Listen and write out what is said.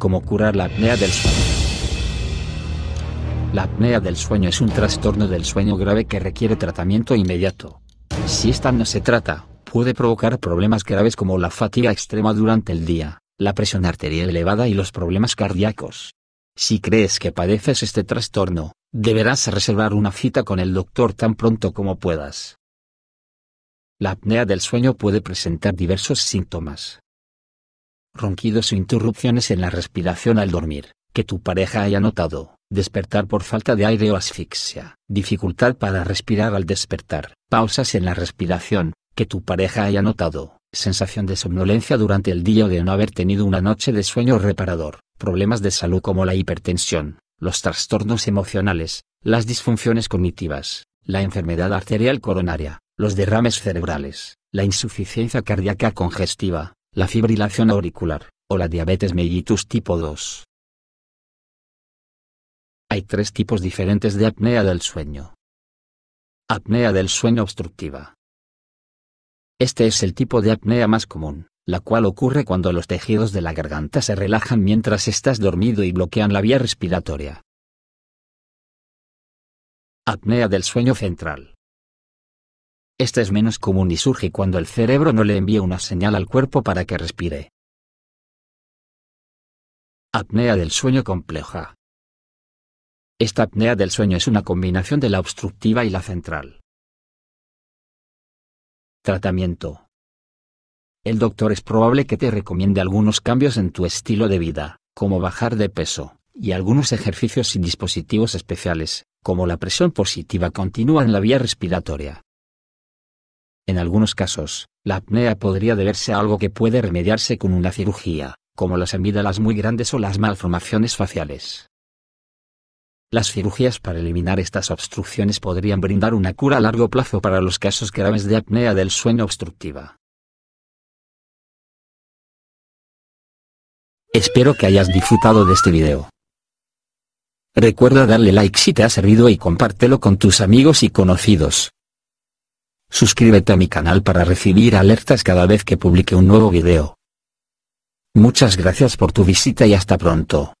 Cómo curar la apnea del sueño. La apnea del sueño es un trastorno del sueño grave que requiere tratamiento inmediato. Si esta no se trata, puede provocar problemas graves como la fatiga extrema durante el día, la presión arterial elevada y los problemas cardíacos. Si crees que padeces este trastorno, deberás reservar una cita con el doctor tan pronto como puedas. La apnea del sueño puede presentar diversos síntomas, ronquidos o e interrupciones en la respiración al dormir, que tu pareja haya notado, despertar por falta de aire o asfixia, dificultad para respirar al despertar, pausas en la respiración, que tu pareja haya notado, sensación de somnolencia durante el día o de no haber tenido una noche de sueño reparador, problemas de salud como la hipertensión, los trastornos emocionales, las disfunciones cognitivas, la enfermedad arterial coronaria, los derrames cerebrales, la insuficiencia cardíaca congestiva, la fibrilación auricular, o la diabetes mellitus tipo 2. Hay tres tipos diferentes de apnea del sueño. Apnea del sueño obstructiva. Este es el tipo de apnea más común, la cual ocurre cuando los tejidos de la garganta se relajan mientras estás dormido y bloquean la vía respiratoria. Apnea del sueño central. Esta es menos común y surge cuando el cerebro no le envía una señal al cuerpo para que respire. Apnea del sueño compleja. Esta apnea del sueño es una combinación de la obstructiva y la central. Tratamiento. El doctor es probable que te recomiende algunos cambios en tu estilo de vida, como bajar de peso, y algunos ejercicios y dispositivos especiales, como la presión positiva continua en la vía respiratoria. En algunos casos, la apnea podría deberse a algo que puede remediarse con una cirugía, como las amígdalas muy grandes o las malformaciones faciales. Las cirugías para eliminar estas obstrucciones podrían brindar una cura a largo plazo para los casos graves de apnea del sueño obstructiva. Espero que hayas disfrutado de este video. Recuerda darle like si te ha servido y compártelo con tus amigos y conocidos. Suscríbete a mi canal para recibir alertas cada vez que publique un nuevo video. Muchas gracias por tu visita y hasta pronto.